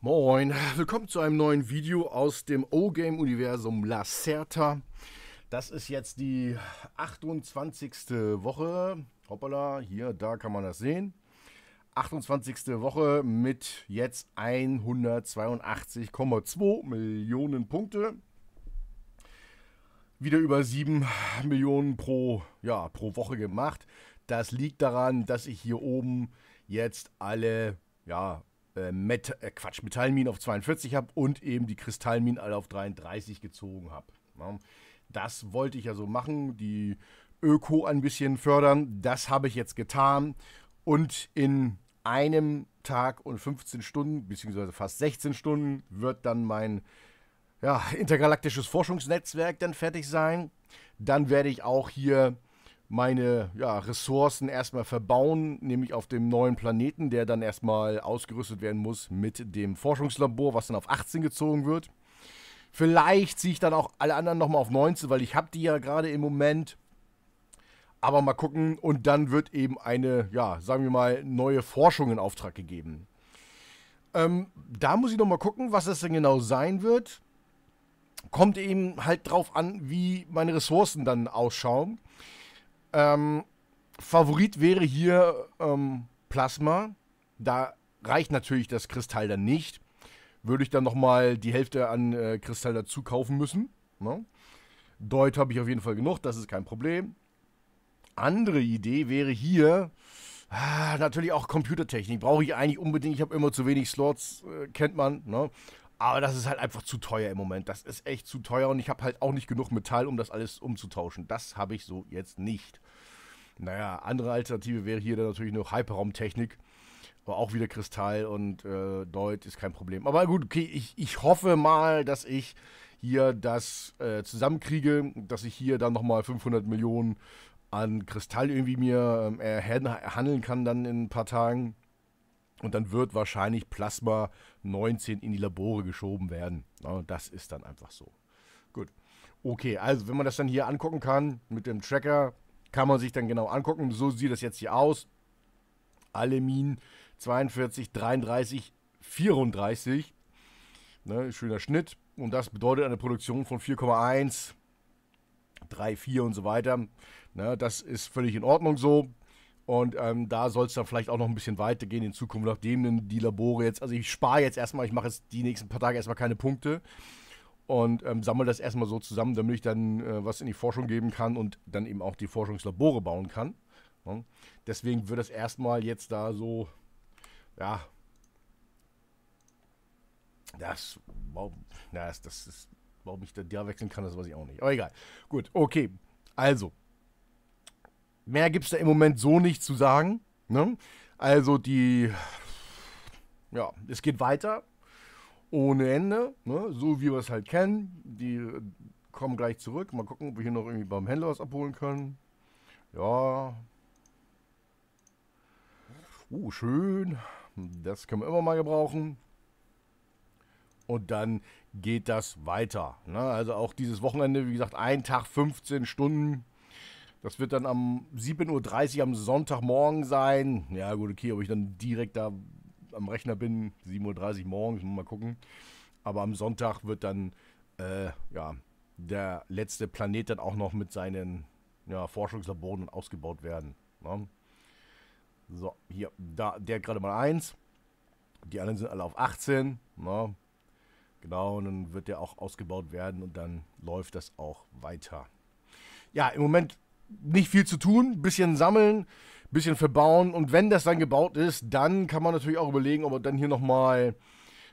Moin, willkommen zu einem neuen Video aus dem O-Game-Universum Lacerta. Das ist jetzt die 28. Woche. Hoppala, hier, da kann man das sehen. 28. Woche mit jetzt 182,2 Millionen Punkte. Wieder über 7 Millionen pro, ja, pro Woche gemacht. Das liegt daran, dass ich hier oben jetzt alle ja, äh, Met äh, Quatsch, Metallminen auf 42 habe und eben die Kristallminen alle auf 33 gezogen habe. Ja, das wollte ich ja so machen, die Öko ein bisschen fördern. Das habe ich jetzt getan und in einem Tag und 15 Stunden, beziehungsweise fast 16 Stunden, wird dann mein ja, intergalaktisches Forschungsnetzwerk dann fertig sein. Dann werde ich auch hier meine ja, Ressourcen erstmal verbauen, nämlich auf dem neuen Planeten, der dann erstmal ausgerüstet werden muss mit dem Forschungslabor, was dann auf 18 gezogen wird. Vielleicht ziehe ich dann auch alle anderen nochmal auf 19, weil ich habe die ja gerade im Moment. Aber mal gucken. Und dann wird eben eine, ja, sagen wir mal, neue Forschung in Auftrag gegeben. Ähm, da muss ich nochmal gucken, was das denn genau sein wird. Kommt eben halt drauf an, wie meine Ressourcen dann ausschauen. Ähm, Favorit wäre hier ähm, Plasma. Da reicht natürlich das Kristall dann nicht. Würde ich dann nochmal die Hälfte an äh, Kristall dazu kaufen müssen. Ne? Deut habe ich auf jeden Fall genug, das ist kein Problem. Andere Idee wäre hier ah, natürlich auch Computertechnik. Brauche ich eigentlich unbedingt. Ich habe immer zu wenig Slots, äh, kennt man. Ne? Aber das ist halt einfach zu teuer im Moment. Das ist echt zu teuer und ich habe halt auch nicht genug Metall, um das alles umzutauschen. Das habe ich so jetzt nicht. Naja, andere Alternative wäre hier dann natürlich noch Hyperraumtechnik. Aber auch wieder Kristall und äh, Deut ist kein Problem. Aber gut, okay, ich, ich hoffe mal, dass ich hier das äh, zusammenkriege, dass ich hier dann nochmal 500 Millionen an Kristall irgendwie mir äh, handeln kann dann in ein paar Tagen. Und dann wird wahrscheinlich Plasma 19 in die Labore geschoben werden. Das ist dann einfach so. Gut. Okay, also wenn man das dann hier angucken kann mit dem Tracker, kann man sich dann genau angucken. So sieht das jetzt hier aus. Alle Minen 42, 33, 34. Ne, schöner Schnitt. Und das bedeutet eine Produktion von 4,1, 3,4 und so weiter. Ne, das ist völlig in Ordnung so. Und ähm, da soll es dann vielleicht auch noch ein bisschen weitergehen in Zukunft, nachdem die Labore jetzt, also ich spare jetzt erstmal, ich mache jetzt die nächsten paar Tage erstmal keine Punkte und ähm, sammle das erstmal so zusammen, damit ich dann äh, was in die Forschung geben kann und dann eben auch die Forschungslabore bauen kann. Ja. Ne? Deswegen wird das erstmal jetzt da so, ja, das, wow, das, das ist, warum ich da wechseln kann, das weiß ich auch nicht. Aber egal. Gut, okay. Also, mehr gibt es da im Moment so nicht zu sagen. Ne? Also die, ja, es geht weiter ohne Ende, ne? so wie wir es halt kennen. Die äh, kommen gleich zurück. Mal gucken, ob wir hier noch irgendwie beim Händler was abholen können. Ja. Uh, schön. Das können wir immer mal gebrauchen. Und dann geht das weiter. Ne? Also auch dieses Wochenende, wie gesagt, ein Tag 15 Stunden das wird dann am 7.30 Uhr am Sonntagmorgen sein. Ja, gut, okay, ob ich dann direkt da am Rechner bin, 7.30 Uhr morgens, mal gucken. Aber am Sonntag wird dann, äh, ja, der letzte Planet dann auch noch mit seinen ja, Forschungslaboren ausgebaut werden. Ne? So, hier, da, der gerade mal 1. Die anderen sind alle auf 18. Ne? Genau, und dann wird der auch ausgebaut werden und dann läuft das auch weiter. Ja, im Moment nicht viel zu tun, bisschen sammeln, bisschen verbauen und wenn das dann gebaut ist, dann kann man natürlich auch überlegen, ob man dann hier nochmal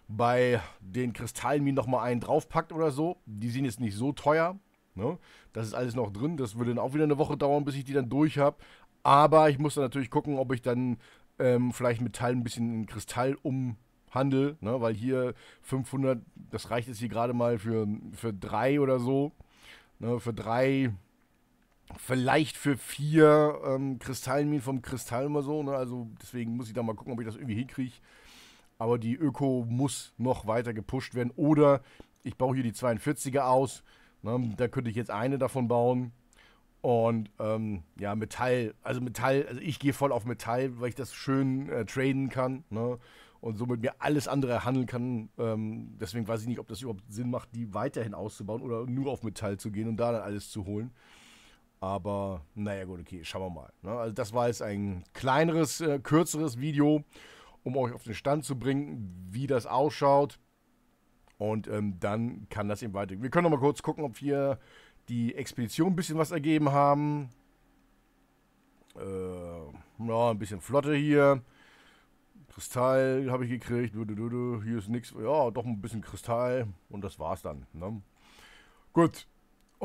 bei den Kristallminen nochmal einen draufpackt oder so. Die sind jetzt nicht so teuer. Ne? Das ist alles noch drin. Das würde dann auch wieder eine Woche dauern, bis ich die dann durch habe. Aber ich muss dann natürlich gucken, ob ich dann ähm, vielleicht Metall ein bisschen in Kristall umhandel. Ne? Weil hier 500, das reicht jetzt hier gerade mal für, für drei oder so. Ne? Für drei vielleicht für vier ähm, Kristallminen vom Kristall immer so. Ne? Also deswegen muss ich da mal gucken, ob ich das irgendwie hinkriege. Aber die Öko muss noch weiter gepusht werden. Oder ich baue hier die 42er aus. Ne? Da könnte ich jetzt eine davon bauen. Und ähm, ja, Metall, also Metall, also ich gehe voll auf Metall, weil ich das schön äh, traden kann. Ne? Und somit mir alles andere handeln kann. Ähm, deswegen weiß ich nicht, ob das überhaupt Sinn macht, die weiterhin auszubauen oder nur auf Metall zu gehen und da dann alles zu holen. Aber naja, gut, okay, schauen wir mal. Ne? Also, das war jetzt ein kleineres, äh, kürzeres Video, um euch auf den Stand zu bringen, wie das ausschaut. Und ähm, dann kann das eben weitergehen. Wir können noch mal kurz gucken, ob wir die Expedition ein bisschen was ergeben haben. Äh, ja, ein bisschen Flotte hier. Kristall habe ich gekriegt. Hier ist nichts. Ja, doch ein bisschen Kristall. Und das war's dann. Ne? Gut,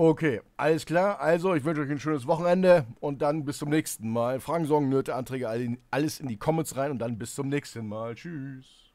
Okay, alles klar. Also, ich wünsche euch ein schönes Wochenende und dann bis zum nächsten Mal. Fragen, Sorgen, Nöte, Anträge, alles in die Comments rein und dann bis zum nächsten Mal. Tschüss.